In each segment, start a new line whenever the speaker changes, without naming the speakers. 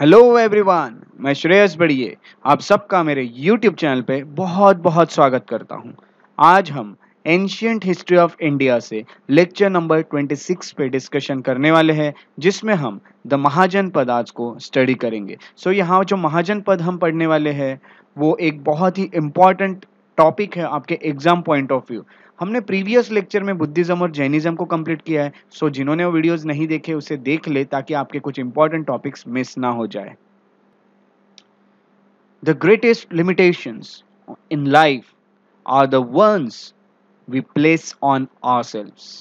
Hello everyone मैं श्रेयस बड़िए आप सबका मेरे यूट्यूब चैनल पे बहुत बहुत स्वागत करता हूँ आज हम एंशियंट हिस्ट्री ऑफ इंडिया से लेक्चर नंबर 26 पे डिस्कशन करने वाले हैं जिसमें हम द महाजन पद आज को स्टडी करेंगे सो so, यहाँ जो महाजन पद हम पढ़ने वाले हैं वो एक बहुत ही इम्पॉर्टेंट टॉपिक है आपके एग्जाम पॉइंट ऑफ व्यू हमने प्रीवियस लेक्चर में बुद्धिज्म और जैनिज्म को कंप्लीट किया है सो so, जिन्होंने वो वीडियोस नहीं देखे उसे देख ले ताकि आपके कुछ इंपॉर्टेंट टॉपिक्स मिस ना हो जाए the greatest limitations in life are the ones we place on ourselves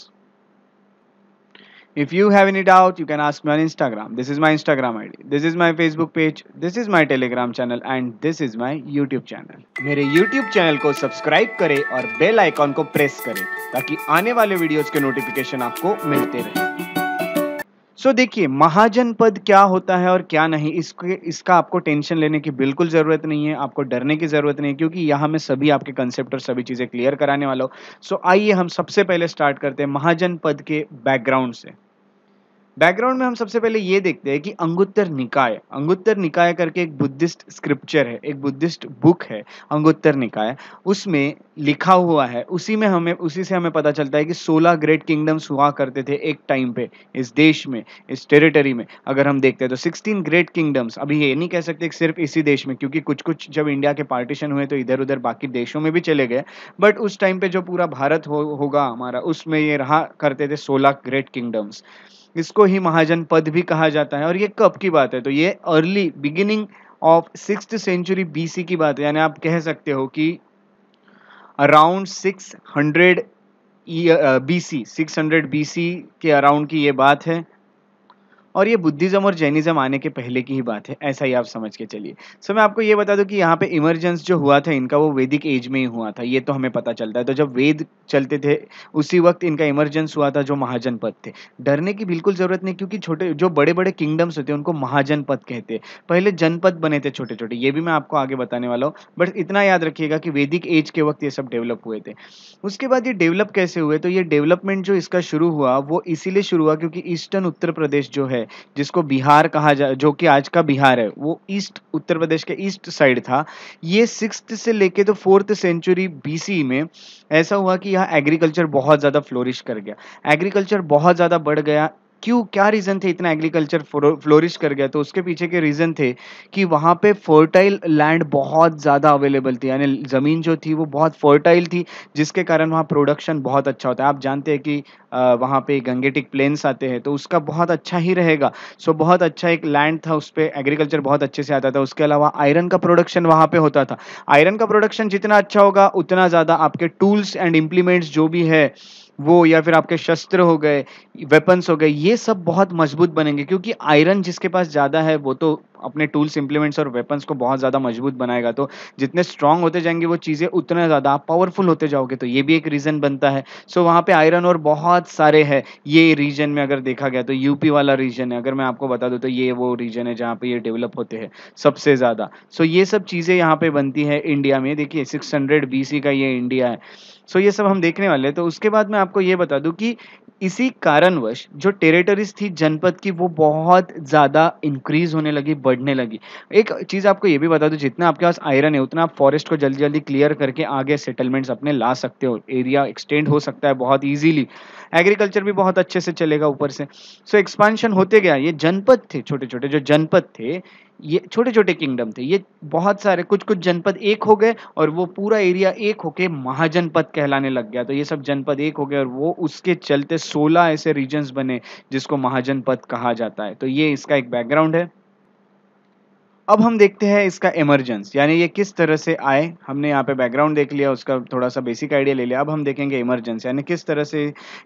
If you have any doubt, you can ask me on Instagram. This is my Instagram ID. This is my Facebook page. This is my Telegram channel and this is my YouTube channel. मेरे YouTube channel को subscribe करें और bell icon को press करें ताकि आने वाले videos के notification आपको मिलते रहे सो so, देखिए महाजन पद क्या होता है और क्या नहीं इसके इसका आपको टेंशन लेने की बिल्कुल ज़रूरत नहीं है आपको डरने की ज़रूरत नहीं है क्योंकि यहाँ मैं सभी आपके कंसेप्ट और सभी चीज़ें क्लियर कराने वाला हूँ सो so, आइए हम सबसे पहले स्टार्ट करते हैं महाजन पद के बैकग्राउंड से बैकग्राउंड में हम सबसे पहले ये देखते हैं कि अंगुत्तर निकाय अंगुत्तर निकाय करके एक बुद्धिस्ट स्क्रिप्चर है एक बुद्धिस्ट बुक है अंगुत्तर निकाय उसमें लिखा हुआ है उसी में हमें उसी से हमें पता चलता है कि 16 ग्रेट किंगडम्स हुआ करते थे एक टाइम पे इस देश में इस टेरिटरी में अगर हम देखते हैं तो सिक्सटीन ग्रेट किंगडम्स अभी ये नहीं कह सकते सिर्फ इसी देश में क्योंकि कुछ कुछ जब इंडिया के पार्टीशन हुए तो इधर उधर बाकी देशों में भी चले गए बट उस टाइम पर जो पूरा भारत हो, होगा हमारा उसमें ये रहा करते थे सोलह ग्रेट किंगडम्स इसको ही महाजन पद भी कहा जाता है और ये कब की बात है तो ये early beginning of six century BC की बात है यानी आप कह सकते हो कि around six hundred B C six hundred B C के अराउंड की ये बात है और ये बुद्धिज़्म और जैनिज़्म आने के पहले की ही बात है ऐसा ही आप समझ के चलिए सो मैं आपको ये बता दूं कि यहाँ पे इमरजेंस जो हुआ था इनका वो वैदिक एज में ही हुआ था ये तो हमें पता चलता है तो जब वेद चलते थे उसी वक्त इनका इमरजेंस हुआ था जो महाजन पद थे डरने की बिल्कुल ज़रूरत नहीं क्योंकि छोटे जो बड़े बड़े किंगडम्स होते हैं उनको महाजन पद कहते हैं पहले जनपद बने थे छोटे छोटे ये भी मैं आपको आगे बताने वाला हूँ बट इतना याद रखिएगा कि वैदिक एज के वक्त ये सब डेवलप हुए थे उसके बाद ये डेवलप कैसे हुए तो ये डेवलपमेंट जो इसका शुरू हुआ वो इसीलिए शुरू हुआ क्योंकि ईस्टर्न उत्तर प्रदेश जो है जिसको बिहार कहा जा जो कि आज का बिहार है वो ईस्ट उत्तर प्रदेश के ईस्ट साइड था ये सिक्स से लेके तो फोर्थ सेंचुरी बीसी में ऐसा हुआ कि यहाँ एग्रीकल्चर बहुत ज़्यादा फ्लोरिश कर गया एग्रीकल्चर बहुत ज़्यादा बढ़ गया क्यों क्या रीज़न थे इतना एग्रीकल्चर फ्लोरिश कर गया तो उसके पीछे के रीज़न थे कि वहाँ पे फर्टाइल लैंड बहुत ज़्यादा अवेलेबल थी यानी ज़मीन जो थी वो बहुत फर्टाइल थी जिसके कारण वहाँ प्रोडक्शन बहुत अच्छा होता है आप जानते हैं कि वहाँ पे गंगेटिक प्लेन्स आते हैं तो उसका बहुत अच्छा ही रहेगा सो बहुत अच्छा एक लैंड था उस पर एग्रीकल्चर बहुत अच्छे से आता था उसके अलावा आयरन का प्रोडक्शन वहाँ पर होता था आयरन का प्रोडक्शन जितना अच्छा होगा उतना ज़्यादा आपके टूल्स एंड इम्प्लीमेंट्स जो भी है वो या फिर आपके शस्त्र हो गए वेपन्स हो गए ये सब बहुत मजबूत बनेंगे क्योंकि आयरन जिसके पास ज़्यादा है वो तो अपने टूल्स इंप्लीमेंट्स और वेपन्स को बहुत ज़्यादा मजबूत बनाएगा तो जितने स्ट्रांग होते जाएंगे वो चीज़ें उतना ज़्यादा आप पावरफुल होते जाओगे तो ये भी एक रीज़न बनता है सो वहाँ पर आयरन और बहुत सारे है ये रीजन में अगर देखा गया तो यूपी वाला रीजन है अगर मैं आपको बता दूँ तो ये वो रीजन है जहाँ पर ये डेवलप होते हैं सबसे ज़्यादा सो ये सब चीज़ें यहाँ पर बनती है इंडिया में देखिए सिक्स हंड्रेड का ये इंडिया है सो so, ये सब हम देखने वाले हैं तो उसके बाद मैं आपको ये बता दूं कि इसी कारणवश जो टेरिटरीज थी जनपद की वो बहुत ज़्यादा इंक्रीज होने लगी बढ़ने लगी एक चीज़ आपको ये भी बता दूँ जितना आपके पास आयरन है उतना आप फॉरेस्ट को जल्दी जल्दी क्लियर करके आगे सेटलमेंट्स अपने ला सकते हो एरिया एक्सटेंड हो सकता है बहुत ईजिली एग्रीकल्चर भी बहुत अच्छे से चलेगा ऊपर से सो so, एक्सपांशन होते गया ये जनपद थे छोटे छोटे जो जनपद थे ये छोटे छोटे किंगडम थे ये बहुत सारे कुछ कुछ जनपद एक हो गए और वो पूरा एरिया एक होके महाजनपद कहलाने लग गया तो ये सब जनपद एक हो गए और वो उसके चलते 16 ऐसे रीजन्स बने जिसको महाजनपद कहा जाता है तो ये इसका एक बैकग्राउंड है अब हम देखते हैं इसका इमरजेंस यानी ये किस तरह से आए हमने यहाँ पे बैकग्राउंड देख लिया उसका थोड़ा सा बेसिक आइडिया ले लिया अब हम देखेंगे इमरजेंस यानी किस तरह से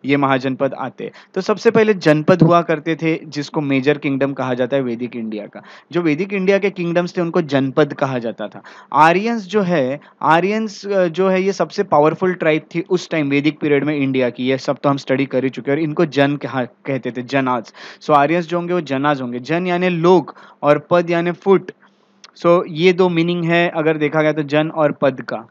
ये महाजनपद आते तो सबसे पहले जनपद हुआ करते थे जिसको मेजर किंगडम कहा जाता है वैदिक इंडिया का जो वैदिक इंडिया के किंगडम्स थे उनको जनपद कहा जाता था आर्यंस जो है आर्यंस जो है ये सबसे पावरफुल ट्राइब थी उस टाइम वैदिक पीरियड में इंडिया की ये सब तो हम स्टडी कर ही चुके और इनको जन कहते थे जनाज सो आर्यंस जो होंगे वो जनाज होंगे जन यानी लोग और पद यानी फुट सो so, ये दो मीनिंग है अगर देखा गया तो जन और पद का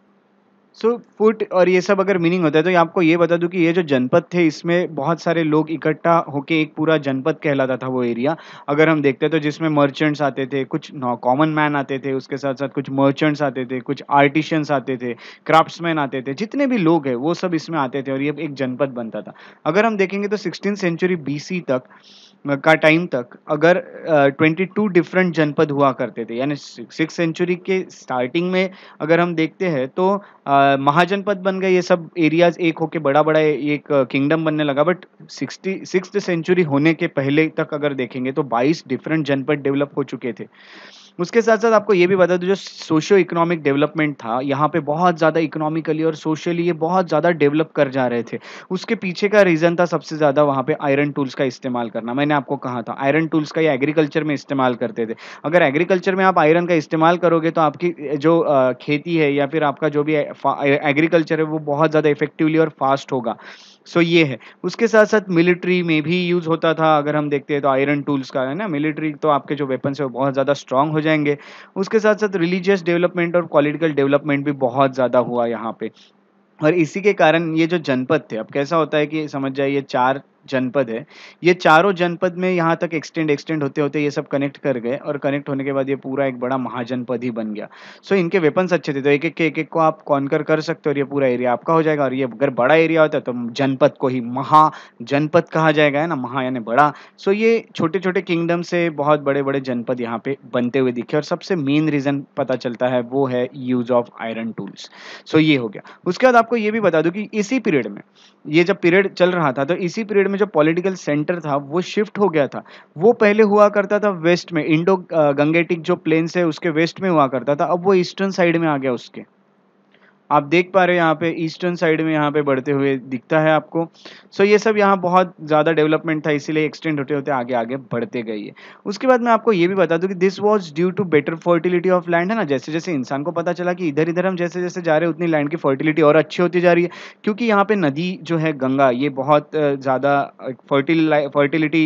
सो so, फुट और ये सब अगर मीनिंग होता है तो आपको ये बता दूं कि ये जो जनपद थे इसमें बहुत सारे लोग इकट्ठा होके एक पूरा जनपद कहलाता था वो एरिया अगर हम देखते हैं तो जिसमें मर्चेंट्स आते थे कुछ कॉमन मैन आते थे उसके साथ साथ कुछ मर्चेंट्स आते थे कुछ आर्टिशियंस आते थे क्राफ्ट्समैन आते थे जितने भी लोग हैं वो सब इसमें आते थे और ये एक जनपद बनता था अगर हम देखेंगे तो सिक्सटीन सेंचुरी बी तक का टाइम तक अगर ट्वेंटी टू डिफरेंट जनपद हुआ करते थे यानी सिक्स सेंचुरी के स्टार्टिंग में अगर हम देखते हैं तो महाजनपद बन गए ये सब एरियाज एक होके बड़ा बड़ा एक किंगडम बनने लगा बट सिक्सटी सिक्स सेंचुरी होने के पहले तक अगर देखेंगे तो बाईस डिफरेंट जनपद डेवलप हो चुके थे उसके साथ साथ आपको ये भी बता दूं जो सोशो इकोनॉमिक डेवलपमेंट था यहाँ पे बहुत ज़्यादा इकोनॉमिकली और सोशली ये बहुत ज़्यादा डेवलप कर जा रहे थे उसके पीछे का रीज़न था सबसे ज़्यादा वहाँ पे आयरन टूल्स का इस्तेमाल करना मैंने आपको कहा था आयरन टूल्स का ये एग्रीकल्चर में इस्तेमाल करते थे अगर एग्रीकल्चर में आप आयरन का इस्तेमाल करोगे तो आपकी जो खेती है या फिर आपका जो भी एग्रीकल्चर है वो बहुत ज़्यादा इफेक्टिवली और फास्ट होगा सो so, ये है उसके साथ साथ मिलिट्री में भी यूज़ होता था अगर हम देखते हैं तो आयरन टूल्स का है ना मिलिट्री तो आपके जो वेपन्स है वो बहुत ज़्यादा स्ट्रांग हो जाए जाएंगे उसके साथ साथ रिलीजियस डेवलपमेंट और पॉलिटिकल डेवलपमेंट भी बहुत ज़्यादा हुआ यहाँ पे और इसी के कारण ये जो जनपद थे अब कैसा होता है कि समझ जाइए चार जनपद है ये चारों जनपद में यहाँ तक एक्सटेंड एक्सटेंड होते होते ये सब कनेक्ट कर गए और कनेक्ट होने के बाद ये पूरा एक बड़ा महाजनपद ही बन गया सो so, इनके वेपन्स अच्छे थे तो एक एक के एक एक को आप कॉन्कर कर सकते हो और ये पूरा एरिया आपका हो जाएगा और ये अगर बड़ा एरिया होता है तो जनपद को ही महा जनपद कहा जाएगा है ना महा यानी बड़ा सो so, ये छोटे छोटे किंगडम से बहुत बड़े बड़े जनपद यहाँ पे बनते हुए दिखे और सबसे मेन रीजन पता चलता है वो है use of iron tools so ये हो गया उसके बाद आपको ये भी बता दू कि इसी पीरियड में ये जब पीरियड चल रहा था तो इसी पीरियड में जो पॉलिटिकल सेंटर था वो शिफ्ट हो गया था वो पहले हुआ करता था वेस्ट में इंडो गंगेटिक जो प्लेन्स है उसके वेस्ट में हुआ करता था अब वो ईस्टर्न साइड में आ गया उसके आप देख पा रहे हो यहाँ पे ईस्टर्न साइड में यहाँ पे बढ़ते हुए दिखता है आपको सो ये सब यहाँ बहुत ज़्यादा डेवलपमेंट था इसीलिए एक्सटेंड होते होते आगे आगे बढ़ते गई है उसके बाद मैं आपको ये भी बता दूँ कि this was due to better fertility of land है ना जैसे जैसे इंसान को पता चला कि इधर इधर हम जैसे जैसे जा रहे हैं उतनी लैंड की फर्टिलिटी और अच्छी होती जा रही है क्योंकि यहाँ पे नदी जो है गंगा ये बहुत ज़्यादा फर्टिल फर्टिलिटी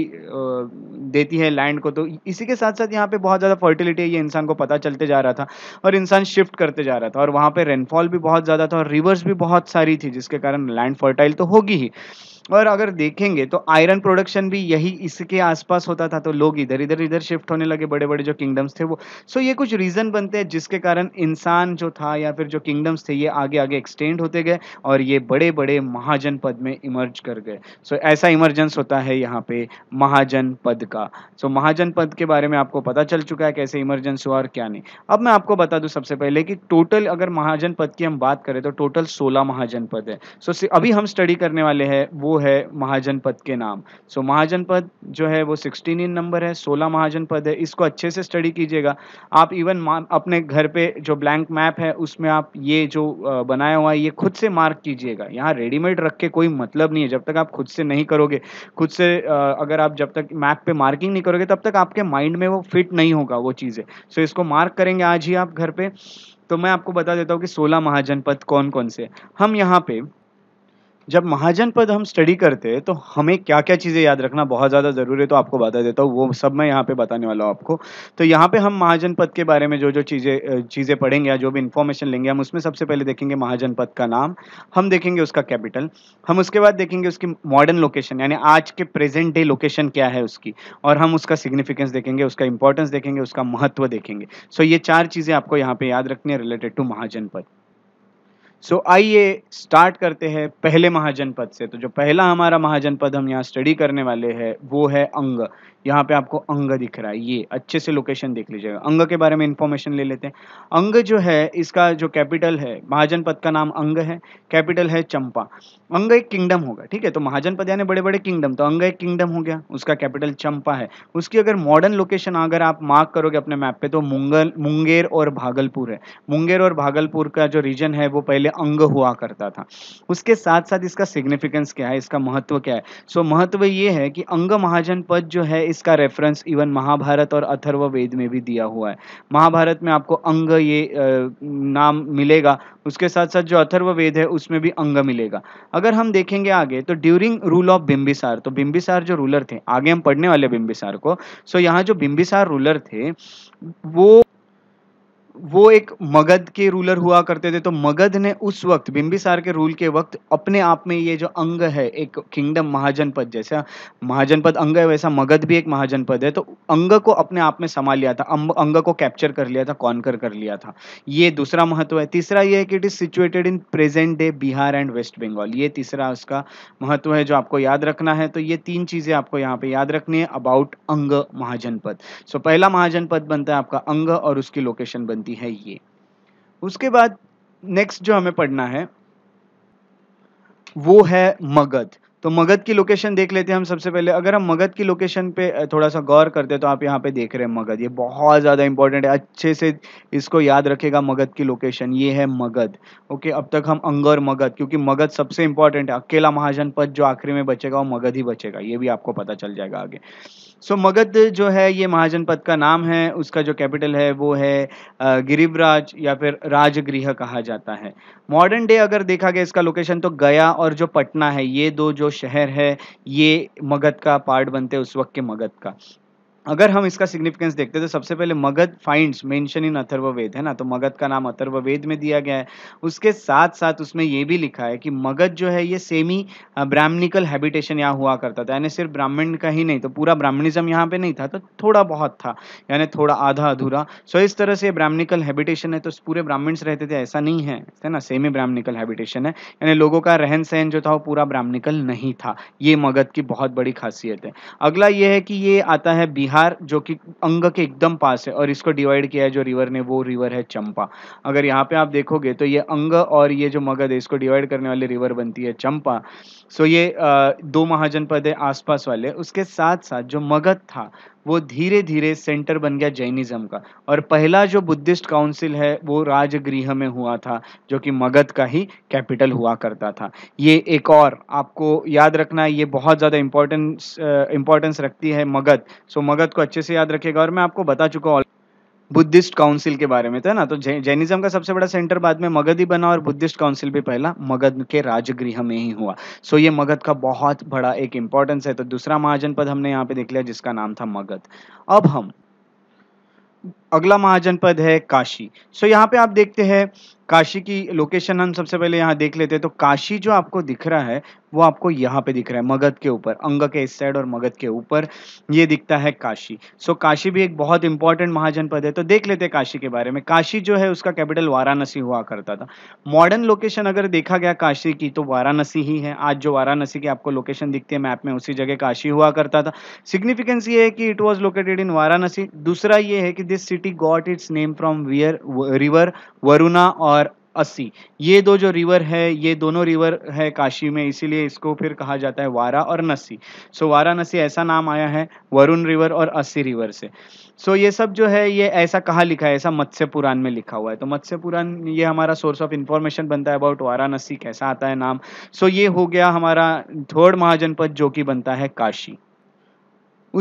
देती है लैंड को तो इसी के साथ साथ यहाँ पे बहुत ज़्यादा फर्टिलिटी है ये इंसान को पता चलते जा रहा था और इंसान शिफ्ट करते जा रहा था और वहाँ पे रेनफॉल भी बहुत बहुत ज़्यादा था और रिवर्स भी बहुत सारी थी जिसके कारण लैंड फर्टाइल तो होगी ही और अगर देखेंगे तो आयरन प्रोडक्शन भी यही इसके आसपास होता था तो लोग इधर इधर इधर शिफ्ट होने लगे बड़े बड़े जो किंगडम्स थे वो सो ये कुछ रीज़न बनते हैं जिसके कारण इंसान जो था या फिर जो किंगडम्स थे ये आगे आगे एक्सटेंड होते गए और ये बड़े बड़े महाजन पद में इमर्ज कर गए सो ऐसा इमर्जेंस होता है यहाँ पे महाजन पद का सो महाजन पद के बारे में आपको पता चल चुका है कैसे इमरजेंस हुआ और क्या नहीं अब मैं आपको बता दूँ सबसे पहले कि टोटल अगर महाजन पद की हम बात करें तो टोटल सोलह महाजन पद है सो अभी हम स्टडी करने वाले हैं वो है महाजनपद के नाम सो so, महाजनपद जो है वो सिक्सटीन इन नंबर है सोलह महाजनपद है इसको अच्छे से स्टडी कीजिएगा आप इवन अपने घर पे जो ब्लैंक मैप है उसमें आप ये जो बनाया हुआ है ये खुद से मार्क कीजिएगा यहाँ रेडीमेड रख के कोई मतलब नहीं है जब तक आप खुद से नहीं करोगे खुद से अगर आप जब तक मैप पे मार्किंग नहीं करोगे तब तक आपके माइंड में वो फिट नहीं होगा वो चीज़ें सो so, इसको मार्क करेंगे आज ही आप घर पर तो मैं आपको बता देता हूँ कि सोलह महाजनपद कौन कौन से हम यहाँ पे जब महाजनपद हम स्टडी करते हैं तो हमें क्या क्या चीज़ें याद रखना बहुत ज़्यादा ज़रूरी है तो आपको बता देता हूँ वो सब मैं यहाँ पे बताने वाला हूँ आपको तो यहाँ पे हम महाजनपद के बारे में जो जो चीज़ें चीज़ें पढ़ेंगे या जो भी इन्फॉर्मेशन लेंगे हम उसमें सबसे पहले देखेंगे पद का नाम हम देखेंगे उसका कैपिटल हम उसके बाद देखेंगे उसकी मॉडर्न लोकेशन यानी आज के प्रेजेंट डे लोकेशन क्या है उसकी और हम उसका सिग्निफिकेंस देखेंगे उसका इंपॉर्टेंस देखेंगे उसका महत्व देखेंगे सो ये चार चीज़ें आपको यहाँ पर याद रखनी है रिलेटेड टू महाजनपद सो आइए स्टार्ट करते हैं पहले महाजनपद से तो जो पहला हमारा महाजनपद हम यहाँ स्टडी करने वाले हैं वो है अंग यहाँ पे आपको अंग दिख रहा है ये अच्छे से लोकेशन देख लीजिएगा अंग के बारे में इंफॉर्मेशन ले लेते हैं अंग जो है इसका जो कैपिटल है महाजनपद का नाम अंग है कैपिटल है चंपा अंग एक किंगडम होगा ठीक है तो महाजनपद यानी बड़े बड़े किंगडम तो अंग एक किंगडम हो गया उसका कैपिटल चंपा है उसकी अगर मॉडर्न लोकेशन अगर आप मार्क करोगे अपने मैप पे तो मुंगल मुंगेर और भागलपुर है मुंगेर और भागलपुर का जो रीजन है वो पहले अंग हुआ करता था उसके साथ साथ इसका सिग्निफिकेंस क्या है इसका महत्व क्या है सो महत्व ये है कि अंग महाजनपद जो है इसका रेफरेंस इवन महाभारत और अथर्ववेद में भी दिया हुआ है महाभारत में आपको अंग ये नाम मिलेगा उसके साथ साथ जो अथर्ववेद है उसमें भी अंग मिलेगा अगर हम देखेंगे आगे तो ड्यूरिंग रूल ऑफ बिम्बिसार तो बिम्बिसार जो रूलर थे आगे हम पढ़ने वाले बिम्बिसार को सो यहाँ जो बिम्बिसार रूलर थे वो वो एक मगध के रूलर हुआ करते थे तो मगध ने उस वक्त बिंबिसार के रूल के वक्त अपने आप में ये जो अंग है एक किंगडम महाजनपद जैसा महाजनपद अंग है वैसा मगध भी एक महाजनपद है तो अंग को अपने आप में समा लिया था अंग को कैप्चर कर लिया था कॉन्कर कर लिया था ये दूसरा महत्व है तीसरा ये है कि it is situated in present day Bihar and West Bengal ये तीसरा उसका महत्व है जो आपको याद रखना है तो ये तीन चीज़ें आपको यहाँ पे याद रखनी है अबाउट अंग महाजनपद सो पहला महाजनपद बनता है आपका अंग और उसकी लोकेशन बनती बनती है ये उसके बाद नेक्स्ट जो हमें पढ़ना है वो है मगध तो मगध की लोकेशन देख लेते हैं हम सबसे पहले अगर हम मगध की लोकेशन पे थोड़ा सा गौर करते हैं तो आप यहाँ पे देख रहे हैं मगध ये बहुत ज़्यादा इंपॉर्टेंट है अच्छे से इसको याद रखेगा मगध की लोकेशन ये है मगध ओके अब तक हम अंगर मगध क्योंकि मगध सबसे इंपॉर्टेंट है अकेला महाजनपद जो आखिरी में बचेगा वो मगध ही बचेगा ये भी आपको पता चल जाएगा आगे सो मगध जो है ये महाजनपद का नाम है उसका जो कैपिटल है वो है गिरिवराज या फिर राजगृह कहा जाता है मॉडर्न डे अगर देखा गया इसका लोकेशन तो गया और जो पटना है ये दो जो शहर है ये मगध का पार्ट बनते हैं उस वक्त के मगध का अगर हम इसका सिग्निफिकेंस देखते हैं तो सबसे पहले Magadha finds mention in Atharvaveda है ना तो मगध का नाम अथर्ववेद में दिया गया है उसके साथ साथ उसमें ये भी लिखा है कि मगध जो है ये सेमी ब्राह्मणिकल हैबिटेशन यहाँ हुआ करता था यानी सिर्फ ब्राह्मण का ही नहीं तो पूरा ब्राह्मणिज्म यहाँ पे नहीं था तो थोड़ा बहुत था यानी थोड़ा आधा अधूरा सो इस तरह से ब्राह्मणिकल हैबिटेशन है तो पूरे ब्राह्मण्स रहते थे ऐसा नहीं है है ना सेमी ब्राह्मणिकल हैबिटेशन है यानी लोगों का रहन सहन जो था वो पूरा ब्राह्मणिकल नहीं था ये मगध की बहुत बड़ी खासियत है अगला ये है कि ये आता है बिहार बिहार जो कि अंग के एकदम पास है और इसको डिवाइड किया है जो रिवर ने वो रिवर है चंपा अगर यहाँ पे आप देखोगे तो ये अंग और ये जो मगध है इसको डिवाइड करने वाली रिवर बनती है चंपा सो ये दो महाजनपद है आसपास वाले उसके साथ साथ जो मगध था वो धीरे धीरे सेंटर बन गया जैनिज्म का और पहला जो बुद्धिस्ट काउंसिल है वो राजगृह में हुआ था जो कि मगध का ही कैपिटल हुआ करता था ये एक और आपको याद रखना ये बहुत ज़्यादा इम्पोर्टेंस इम्पोर्टेंस रखती है मगध सो मगध को अच्छे से याद रखेगा और मैं आपको बता चुका हूँ बुद्धिस्ट काउंसिल के बारे में था तो ना तो जै, जैनिज्म का सबसे बड़ा सेंटर बाद में मगध ही बना और बुद्धिस्ट काउंसिल भी पहला मगध के राजगृह में ही हुआ सो ये मगध का बहुत बड़ा एक इंपॉर्टेंस है तो दूसरा महाजनपद हमने यहाँ पे देख लिया जिसका नाम था मगध अब हम अगला महाजनपद है काशी सो यहाँ पे आप देखते हैं काशी की लोकेशन हम सबसे पहले यहाँ देख लेते हैं तो काशी जो आपको दिख रहा है वो आपको यहाँ पे दिख रहा है मगध के ऊपर अंग के इस साइड और मगध के ऊपर ये दिखता है काशी सो so, काशी भी एक बहुत इंपॉर्टेंट महाजनपद है तो देख लेते हैं काशी के बारे में काशी जो है उसका कैपिटल वाराणसी हुआ करता था मॉडर्न लोकेशन अगर देखा गया काशी की तो वाराणसी ही है आज जो वाराणसी की आपको लोकेशन दिखती है मैप में उसी जगह काशी हुआ करता था सिग्निफिकेंस ये है कि it was located in Varanasi दूसरा ये है कि this city city got its name from where river Varuna और अस्सी ये दो जो रिवर है ये दोनों रिवर है काशी में इसीलिए इसको फिर कहा जाता है वारा और नस्सी सो so, वाराणसी ऐसा नाम आया है वरुण रिवर और अस्सी रिवर से सो so, ये सब जो है ये ऐसा कहाँ लिखा है ऐसा मत्स्य पुराण में लिखा हुआ है तो मत्स्य पुराण ये हमारा सोर्स ऑफ इंफॉर्मेशन बनता है अबाउट वाराणसी कैसा आता है नाम सो so, ये हो गया हमारा थोड़ महाजनपद जो कि बनता है काशी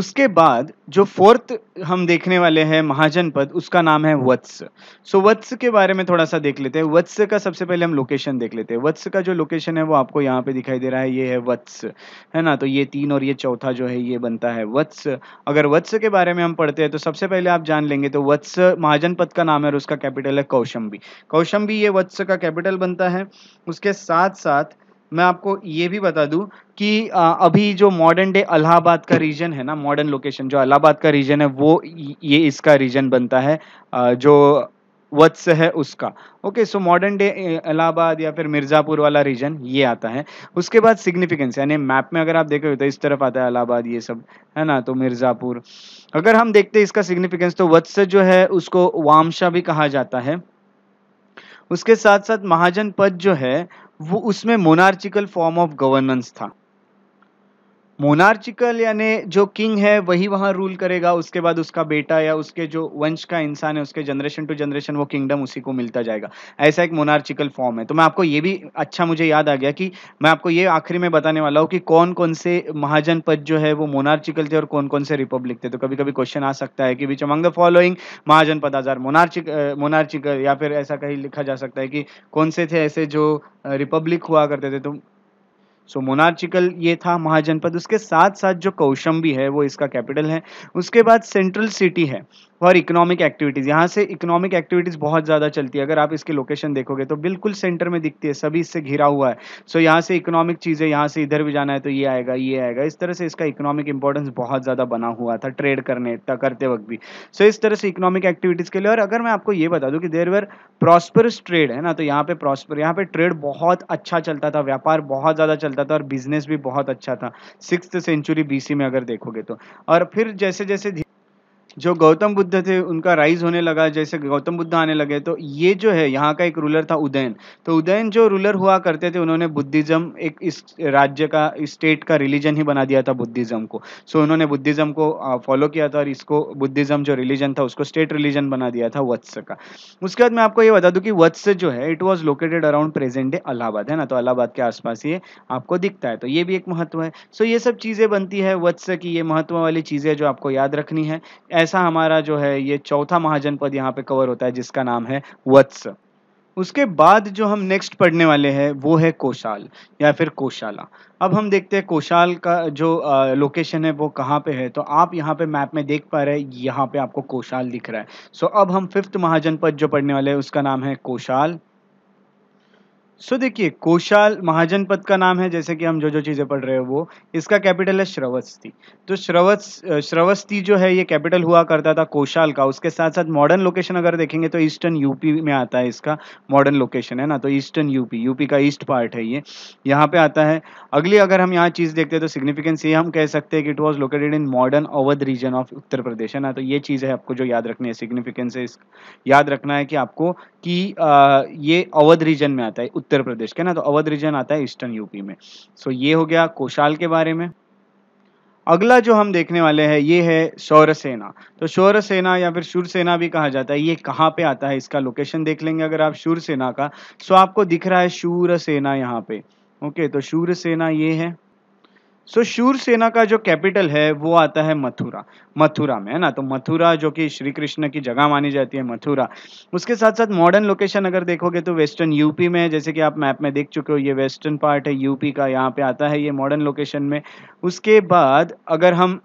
उसके बाद जो फोर्थ हम देखने वाले हैं महाजनपद उसका नाम है वत्स सो so, वत्स के बारे में थोड़ा सा देख लेते हैं वत्स का सबसे पहले हम लोकेशन देख लेते हैं वत्स का जो लोकेशन है वो आपको यहाँ पे दिखाई दे रहा है ये है वत्स है ना तो ये तीन और ये चौथा जो है ये बनता है वत्स अगर वत्स के बारे में हम पढ़ते हैं तो सबसे पहले आप जान लेंगे तो वत्स महाजनपद का नाम है और उसका कैपिटल है कौशम्बी कौशम्बी ये वत्स का कैपिटल बनता है उसके साथ साथ मैं आपको ये भी बता दूं कि अभी जो मॉडर्न डे अलाहाबाद का रीजन है ना मॉडर्न लोकेशन जो अलाहाबाद का रीजन है वो ये इसका रीजन बनता है जो वत्स है उसका okay so modern day Allahabad या फिर मिर्ज़ापुर वाला रीजन ये आता है उसके बाद सिग्निफिकेंस यानी मैप में अगर आप देखे हो तो इस तरफ आता है इलाहाबाद ये सब है ना तो मिर्ज़ापुर अगर हम देखते हैं इसका सिग्निफिकेंस तो वत्स जो है उसको वामशा भी कहा जाता है उसके साथ साथ महाजन पद जो है वो उसमें मोनार्चिकल फॉर्म ऑफ गवर्नेंस था मोनार्चिकल यानी जो किंग है वही वहाँ रूल करेगा उसके बाद उसका बेटा या उसके जो वंश का इंसान है उसके जनरेशन टू जनरेशन वो किंगडम उसी को मिलता जाएगा ऐसा एक मोनार्चिकल फॉर्म है तो मैं आपको ये भी अच्छा मुझे याद आ गया कि मैं आपको ये आखिरी में बताने वाला हूँ कि कौन कौन से महाजन पद जो है वो मोनार्चिकल थे और कौन कौन से रिपब्लिक थे तो कभी कभी क्वेश्चन आ सकता है कि बीच among the following Mahajanapada आजार मोनार्चिक मोनार्चिकल या फिर ऐसा कहीं लिखा जा सकता है कि कौन से थे ऐसे जो रिपब्लिक हुआ करते थे तो सो so, मोनार्चिकल ये था महाजनपद उसके साथ साथ जो कौशम्बी है वो इसका कैपिटल है उसके बाद सेंट्रल सिटी है फॉर इकोनॉमिक एक्टिविटीज़ यहाँ से इकोनॉमिक एक्टिविटीज़ बहुत ज़्यादा चलती है अगर आप इसकी लोकेशन देखोगे तो बिल्कुल सेंटर में दिखती है सभी इससे घिरा हुआ है सो so, यहाँ से इकोनॉमिक चीज़ें यहाँ से इधर भी जाना है तो ये आएगा ये आएगा इस तरह से इसका इकोनॉमिक इंपॉर्टेंस बहुत ज़्यादा बना हुआ था ट्रेड करने करते वक्त भी सो so, इस तरह से इकोनॉमिक एक्टिविटीज़ के लिए और अगर मैं आपको ये बता दूँ कि देर वेर प्रॉस्परस ट्रेड है ना तो यहाँ पे प्रॉस्पर यहाँ पे ट्रेड बहुत अच्छा चलता था व्यापार बहुत ज़्यादा चलता था और बिजनेस भी बहुत अच्छा था सिक्स सेंचुरी बीसी में अगर देखोगे तो और फिर जैसे जैसे जो गौतम बुद्ध थे उनका राइज होने लगा जैसे गौतम बुद्ध आने लगे तो ये जो है यहाँ का एक रूलर था उदयन तो उदयन जो रूलर हुआ करते थे उन्होंने बुद्धिज्म एक इस राज्य का स्टेट का रिलीजन ही बना दिया था बुद्धिज्म को सो उन्होंने बुद्धिज्म को फॉलो किया था और इसको बुद्धिज्म जो रिलीजन था उसको स्टेट रिलीजन बना दिया था वत्स का उसके बाद मैं आपको ये बता दूँ कि वत्स जो है it was located around present day Allahabad है ना तो अलाहाबाद के आसपास ये आपको दिखता है तो ये भी एक महत्व है सो ये सब चीज़ें बनती है वत्स की ये महत्व वाली चीज़ें जो आपको याद रखनी है ऐसा हमारा जो है ये चौथा महाजनपद यहाँ पे कवर होता है जिसका नाम है वत्स उसके बाद जो हम नेक्स्ट पढ़ने वाले हैं वो है कोशाल या फिर कोशाला अब हम देखते हैं कोशाल का जो लोकेशन है वो कहाँ पे है तो आप यहाँ पे मैप में देख पा रहे हैं यहाँ पे आपको कोशाल दिख रहा है सो अब हम फिफ्थ महाजनपद जो पढ़ने वाले हैं उसका नाम है कोशाल सो देखिए कोशाल महाजनपद का नाम है जैसे कि हम जो जो चीज़ें पढ़ रहे हैं वो इसका कैपिटल है श्रवस्ती तो श्रवत्स श्रवस्ती जो है ये कैपिटल हुआ करता था कोशाल का उसके साथ साथ मॉडर्न लोकेशन अगर देखेंगे तो ईस्टर्न यूपी में आता है इसका मॉडर्न लोकेशन है ना तो ईस्टर्न यूपी यूपी का ईस्ट पार्ट है ये यहाँ पे आता है अगली अगर हम यहाँ चीज़ देखते हैं तो सिग्निफिकेंस ये हम कह सकते हैं कि it was located in modern Awadh region of Uttar Pradesh है ना तो ये चीज़ है आपको जो याद रखनी है सिग्निफिकेंस है याद रखना है कि आपको कि ये अवध रीजन में आता है उत्तर प्रदेश के ना तो अवध रीजन आता है ईस्टर्न यूपी में सो ये हो गया कोशाल के बारे में अगला जो हम देखने वाले हैं ये है शौर्य सेना तो शौर्य सेना या फिर शूर सेना भी कहा जाता है ये कहाँ पे आता है इसका लोकेशन देख लेंगे अगर आप शूर सेना का सो आपको दिख रहा है शूर सेना यहाँ पे ओके तो शूर सेना ये है सो so, शूर सेना का जो कैपिटल है वो आता है मथुरा मथुरा में है ना तो मथुरा जो कि श्री कृष्ण की जगह मानी जाती है मथुरा उसके साथ साथ मॉडर्न लोकेशन अगर देखोगे तो वेस्टर्न यूपी में जैसे कि आप मैप में देख चुके हो ये वेस्टर्न पार्ट है यूपी का यहाँ पे आता है ये मॉडर्न लोकेशन में उसके बाद अगर हम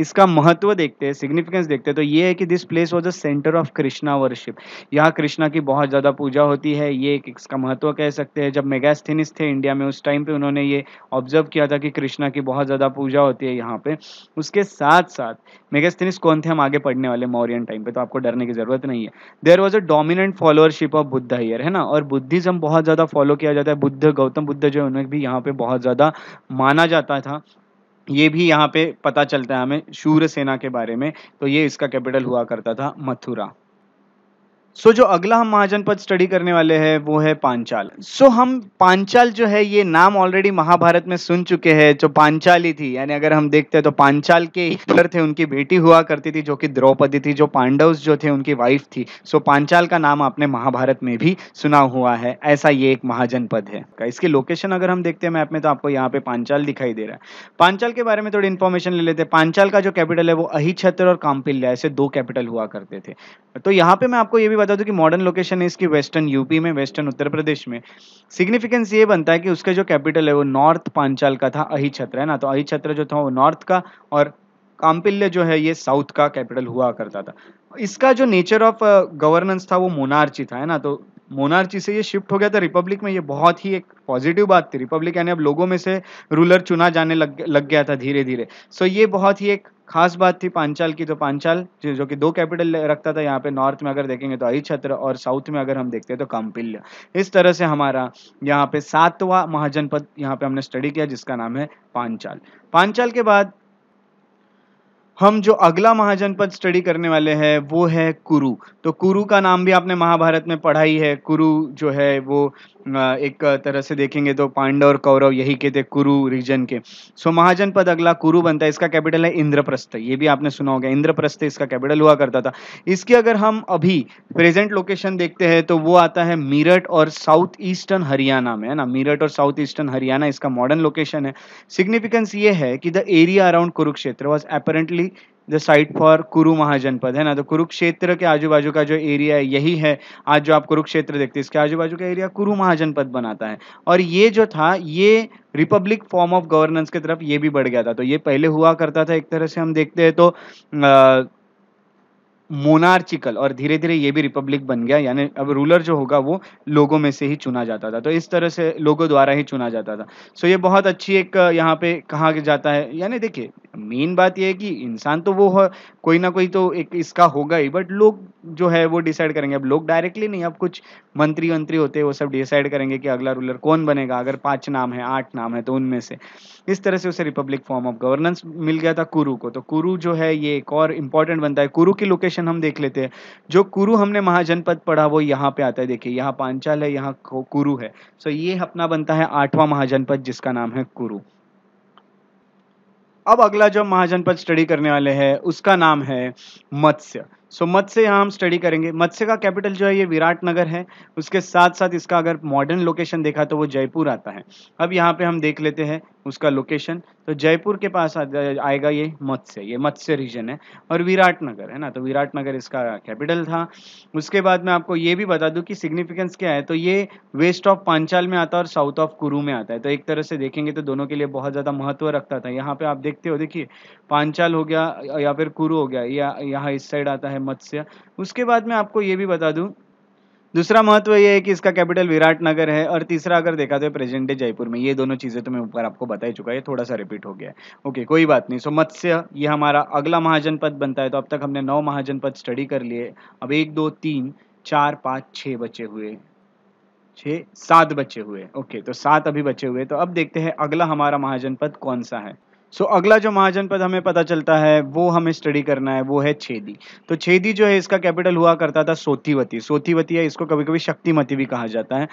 इसका महत्व देखते हैं सिग्निफिकेंस देखते हैं तो ये है कि this place was a centre of Krishna worship यहाँ कृष्णा की बहुत ज़्यादा पूजा होती है ये एक इसका महत्व कह सकते हैं जब मेगास्थेनिस थे इंडिया में उस टाइम पे उन्होंने ये ऑब्जर्व किया था कि कृष्णा की बहुत ज़्यादा पूजा होती है यहाँ पे उसके साथ साथ मेगास्थेनिस कौन थे हम आगे पढ़ने वाले मौर्यन टाइम पे तो आपको डरने की ज़रूरत नहीं है there was a dominant followership of Buddha here है ना और बुद्धिज़्म बहुत ज़्यादा फॉलो किया जाता है बुद्ध गौतम बुद्ध जो है उन्हें भी यहाँ पे बहुत ज़्यादा माना जाता था ये भी यहाँ पे पता चलता है हमें शूर सेना के बारे में तो ये इसका कैपिटल हुआ करता था मथुरा सो so, जो अगला हम महाजनपद स्टडी करने वाले हैं वो है पांचाल सो so, हम पांचाल जो है ये नाम ऑलरेडी महाभारत में सुन चुके हैं जो पांचाली थी यानी अगर हम देखते हैं तो पांचाल के ईश्वर थे उनकी बेटी हुआ करती थी जो कि द्रौपदी थी जो पांडव जो थे उनकी वाइफ थी सो so, पांचाल का नाम आपने महाभारत में भी सुना हुआ है ऐसा ये एक महाजनपद है इसकी लोकेशन अगर हम देखते हैं मैप में तो आपको यहाँ पे पांचाल दिखाई दे रहा है पांचाल के बारे में थोड़ी इन्फॉर्मेशन ले लेते हैं पांचाल का जो कैपिटल है वो अहिछत्र और काम्पिल्य ऐसे दो कैपिटल हुआ करते थे तो यहाँ पे मैं आपको ये भी बता दूं कि मॉडर्न लोकेशन है इसकी वेस्टर्न यूपी में वेस्टर्न उत्तर प्रदेश में सिग्निफिकेंस ये बनता है कि उसका जो कैपिटल है वो नॉर्थ पांचाल का था अहि छत्र है ना तो अहि छत्र जो था वो नॉर्थ का और काम्पिल्य जो है ये साउथ का कैपिटल हुआ करता था इसका जो नेचर ऑफ गवर्नेंस था वो मोनार्ची था है ना तो मोनार्ची से ये शिफ्ट हो गया था रिपब्लिक में ये बहुत ही एक पॉजिटिव बात थी रिपब्लिक यानी अब लोगों में से रूलर चुना जाने लग लग गया था धीरे धीरे सो so ये बहुत ही एक खास बात थी पांचाल की तो पांचाल जो कि दो कैपिटल रखता था यहाँ पे नॉर्थ में अगर देखेंगे तो अहिछत्र और साउथ में अगर हम देखते हैं तो कम्पिल्य इस तरह से हमारा यहाँ पे सातवां महाजनपद यहाँ पे हमने स्टडी किया जिसका नाम है पांचाल पांचाल के बाद हम जो अगला महाजनपद स्टडी करने वाले हैं वो है कुरु तो कुरु का नाम भी आपने महाभारत में पढ़ा ही है कुरु जो है वो एक तरह से देखेंगे तो पांडव और कौरव यही के थे कुरु रीजन के सो महाजनपद अगला कुरु बनता है इसका कैपिटल है इंद्रप्रस्थ ये भी आपने सुना होगा इंद्रप्रस्थ इसका कैपिटल हुआ करता था इसकी अगर हम अभी प्रेजेंट लोकेशन देखते हैं तो वो आता है मीरठ और साउथ ईस्टर्न हरियाणा में है ना मीरठ और साउथ ईस्टर्न हरियाणा इसका मॉडर्न लोकेशन है सिग्निफिकेंस ये है कि the area around Kurukshetra was apparently the site for Kuru Mahajanapada है ना तो कुरुक्षेत्र के आजू बाजू का जो एरिया है यही है आज जो आप कुरुक्षेत्र देखते हैं इसके आजू बाजू का एरिया कुरु महाजनपद बनाता है और ये जो था ये रिपब्लिक फॉर्म ऑफ गवर्नेंस की तरफ ये भी बढ़ गया था तो ये पहले हुआ करता था एक तरह से हम देखते हैं तो आ, मोनार्चिकल और धीरे धीरे ये भी रिपब्लिक बन गया यानी अब रूलर जो होगा वो लोगों में से ही चुना जाता था तो इस तरह से लोगों द्वारा ही चुना जाता था सो ये बहुत अच्छी एक यहाँ पे कहा जाता है यानी देखिए मेन बात यह है कि इंसान तो वो कोई ना कोई तो एक इसका होगा ही बट लोग जो है वो डिसाइड करेंगे अब लोग डायरेक्टली नहीं अब कुछ मंत्री वंत्री होते हैं वो सब डिसाइड करेंगे कि अगला रूलर कौन बनेगा अगर पांच नाम है आठ नाम है तो उनमें से इस तरह से उसे रिपब्लिक फॉर्म ऑफ गवर्नेंस मिल गया था कुरु को तो कुरु जो है ये एक और इंपॉर्टेंट बनता है कुरु की लोकेशन हम देख लेते हैं जो कुरु हमने महाजनपद पढ़ा वो यहाँ पे आता है देखिए यहाँ पांचाल है यहाँ कुरु है सो ये अपना बनता है आठवां महाजनपद जिसका नाम है कुरु अब अगला जो महाजनपद स्टडी करने वाले हैं उसका नाम है मत्स्य सो so, मत्स्य यहाँ हम स्टडी करेंगे मत्स्य का कैपिटल जो है ये विराट नगर है उसके साथ साथ इसका अगर मॉडर्न लोकेशन देखा तो वो जयपुर आता है अब यहाँ पे हम देख लेते हैं उसका लोकेशन तो जयपुर के पास आ आएगा ये मत्स्य ये मत्स्य रीजन है और विराट नगर है ना तो विराट नगर इसका कैपिटल था उसके बाद मैं आपको ये भी बता दूं कि सिग्निफिकेंस क्या है तो ये वेस्ट ऑफ पांचाल में आता है और साउथ ऑफ कुरू में आता है तो एक तरह से देखेंगे तो दोनों के लिए बहुत ज़्यादा महत्व रखता था यहाँ पे आप देखते हो देखिए पांचाल हो गया या फिर कुरू हो गया या यहाँ इस साइड आता है मत्स्य उसके बाद मैं आपको ये भी बता दूँ दूसरा महत्व यह है कि इसका कैपिटल विराट नगर है और तीसरा अगर देखा तो प्रेजेंट डे जयपुर में ये दोनों चीज़ें तो मैं ऊपर आपको बता ही चुका है थोड़ा सा रिपीट हो गया है ओके कोई बात नहीं सो मत्स्य ये हमारा अगला महाजनपद बनता है तो अब तक हमने नौ महाजनपद स्टडी कर लिए अब एक दो तीन चार पाँच छः बचे हुए छः सात बचे हुए ओके तो सात अभी बचे हुए तो अब देखते हैं अगला हमारा महाजनपद कौन सा है सो so, अगला जो महाजनपद हमें पता चलता है वो हमें स्टडी करना है वो है छेदी तो छेदी जो है इसका कैपिटल हुआ करता था सोथीवती सोथीवती है इसको कभी कभी शक्तिमती भी कहा जाता है